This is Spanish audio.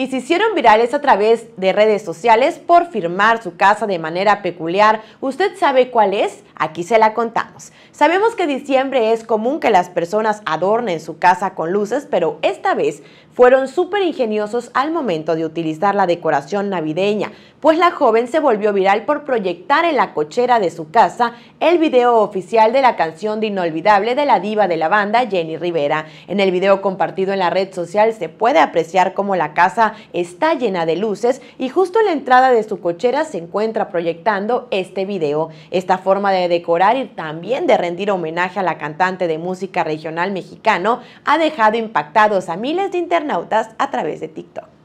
y se hicieron virales a través de redes sociales por firmar su casa de manera peculiar. ¿Usted sabe cuál es? Aquí se la contamos. Sabemos que diciembre es común que las personas adornen su casa con luces, pero esta vez fueron súper ingeniosos al momento de utilizar la decoración navideña, pues la joven se volvió viral por proyectar en la cochera de su casa el video oficial de la canción de Inolvidable de la diva de la banda Jenny Rivera. En el video compartido en la red social se puede apreciar cómo la casa está llena de luces y justo en la entrada de su cochera se encuentra proyectando este video. Esta forma de decorar y también de rendir homenaje a la cantante de música regional mexicano ha dejado impactados a miles de internautas a través de TikTok.